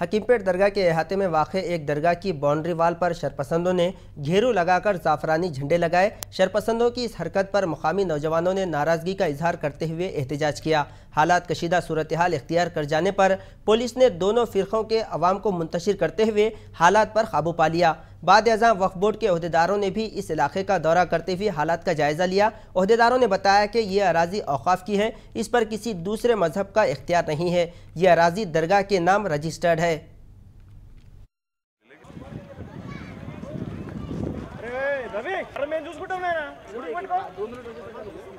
हकीमपेट दरगाह के अहाते में वाक़ एक दरगाह की बाउंड्री वाल पर शरपसंदों ने घेरू लगाकर ज़ाफ़रानी झंडे लगाए शरपसंदों की इस हरकत पर मुकामी नौजवानों ने नाराज़गी का इजहार करते हुए एहतजाज किया हालात कशीदा सूरत हाल इख्तियार कर जाने पर पुलिस ने दोनों फ़िरक़ों के अवाम को मुंतशिर करते हुए हालात पर काबू पा लिया बाद अजा वक्फ बोर्ड के अहदेदारों ने भी इस इलाके का दौरा करते हुए हालात का जायज़ा लिया अहदेदारों ने बताया कि ये अराजी अवकाफ़ की है इस पर किसी दूसरे मजहब का इख्तियार नहीं है ये अराजी दरगाह के नाम रजिस्टर्ड है रवि